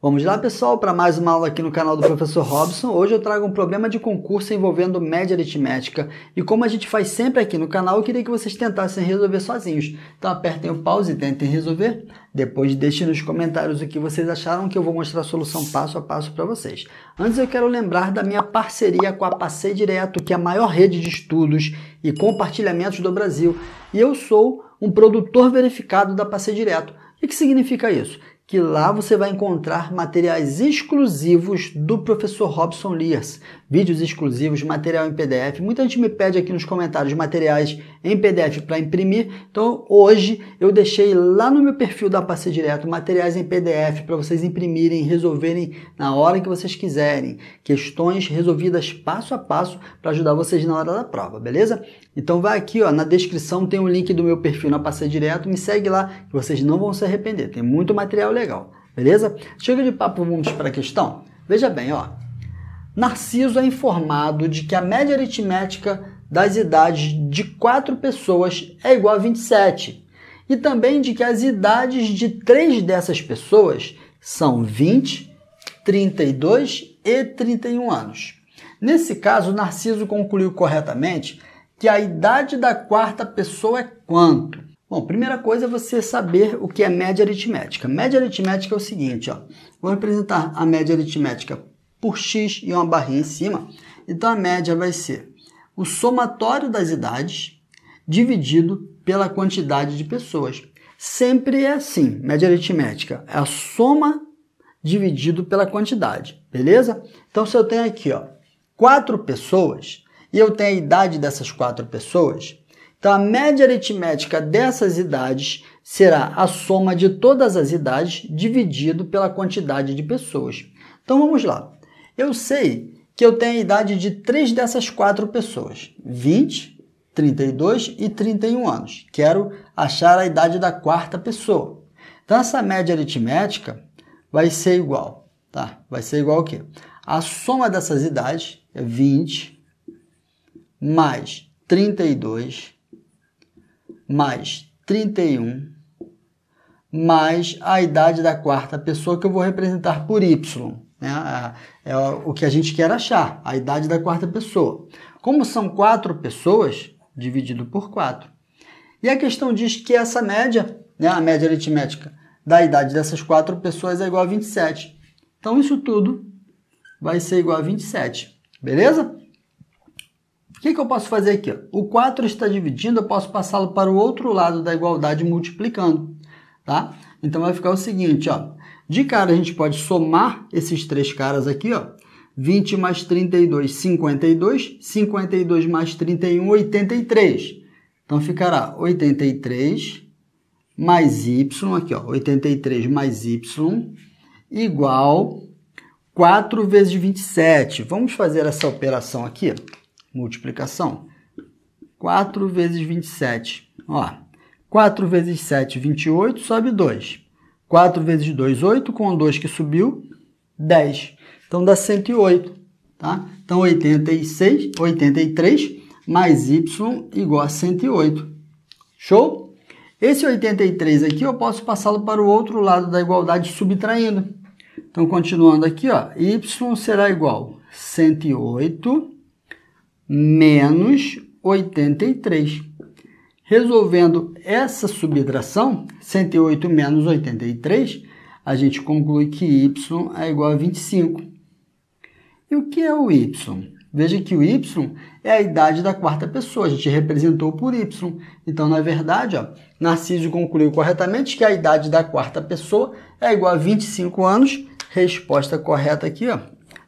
Vamos lá, pessoal, para mais uma aula aqui no canal do Professor Robson. Hoje eu trago um problema de concurso envolvendo média aritmética e como a gente faz sempre aqui no canal, eu queria que vocês tentassem resolver sozinhos. Então apertem o pause e tentem resolver. Depois deixem nos comentários o que vocês acharam que eu vou mostrar a solução passo a passo para vocês. Antes eu quero lembrar da minha parceria com a Passei Direto, que é a maior rede de estudos e compartilhamentos do Brasil. E eu sou um produtor verificado da Passei Direto. O que significa isso? que lá você vai encontrar materiais exclusivos do professor Robson Lears vídeos exclusivos, material em PDF. Muita gente me pede aqui nos comentários materiais em PDF para imprimir. Então, hoje eu deixei lá no meu perfil da Passe Direto materiais em PDF para vocês imprimirem, resolverem na hora que vocês quiserem. Questões resolvidas passo a passo para ajudar vocês na hora da prova, beleza? Então vai aqui, ó, na descrição tem o um link do meu perfil na Passe Direto, me segue lá que vocês não vão se arrepender. Tem muito material legal, beleza? Chega de papo, vamos para a questão. Veja bem, ó. Narciso é informado de que a média aritmética das idades de quatro pessoas é igual a 27, e também de que as idades de três dessas pessoas são 20, 32 e 31 anos. Nesse caso, Narciso concluiu corretamente que a idade da quarta pessoa é quanto? Bom, primeira coisa é você saber o que é média aritmética. Média aritmética é o seguinte, ó. Vou representar a média aritmética por x e uma barrinha em cima. Então a média vai ser o somatório das idades dividido pela quantidade de pessoas. Sempre é assim, média aritmética, é a soma dividido pela quantidade, beleza? Então se eu tenho aqui, ó, quatro pessoas e eu tenho a idade dessas quatro pessoas, então a média aritmética dessas idades será a soma de todas as idades dividido pela quantidade de pessoas. Então vamos lá. Eu sei que eu tenho a idade de três dessas quatro pessoas: 20, 32 e 31 anos. Quero achar a idade da quarta pessoa. Então, essa média aritmética vai ser igual, tá? Vai ser igual o quê? A soma dessas idades é 20 mais 32 mais 31 mais a idade da quarta pessoa que eu vou representar por y. Né? É o que a gente quer achar, a idade da quarta pessoa. Como são quatro pessoas, dividido por quatro. E a questão diz que essa média, né, a média aritmética da idade dessas quatro pessoas é igual a 27. Então isso tudo vai ser igual a 27, beleza? O que, que eu posso fazer aqui? O 4 está dividindo, eu posso passá-lo para o outro lado da igualdade multiplicando, tá? Então vai ficar o seguinte, ó. De cara a gente pode somar esses três caras aqui, ó. 20 mais 32, 52. 52 mais 31, 83. Então ficará 83 mais y, aqui ó, 83 mais y igual 4 vezes 27. Vamos fazer essa operação aqui, multiplicação. 4 vezes 27, ó. 4 vezes 7, 28, sobe 2. 4 vezes 2, 8, com 2 que subiu, 10. Então dá 108, tá? Então 86, 83 mais y igual a 108. Show? Esse 83 aqui eu posso passá-lo para o outro lado da igualdade subtraindo. Então continuando aqui, ó, y será igual a 108 menos 83. Resolvendo essa subtração, 108 menos 83, a gente conclui que y é igual a 25. E o que é o y? Veja que o y é a idade da quarta pessoa, a gente representou por y. Então, na verdade, ó, Narciso concluiu corretamente que a idade da quarta pessoa é igual a 25 anos. Resposta correta aqui, ó,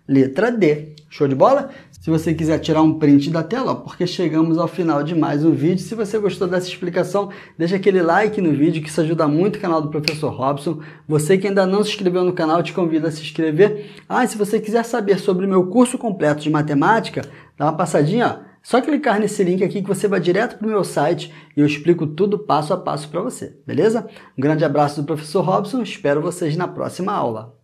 letra D. Show de bola? Se você quiser tirar um print da tela, porque chegamos ao final de mais um vídeo. Se você gostou dessa explicação, deixa aquele like no vídeo, que isso ajuda muito o canal do Professor Robson. Você que ainda não se inscreveu no canal, te convido a se inscrever. Ah, e se você quiser saber sobre o meu curso completo de matemática, dá uma passadinha, ó só clicar nesse link aqui que você vai direto para o meu site e eu explico tudo passo a passo para você, beleza? Um grande abraço do professor Robson, espero vocês na próxima aula.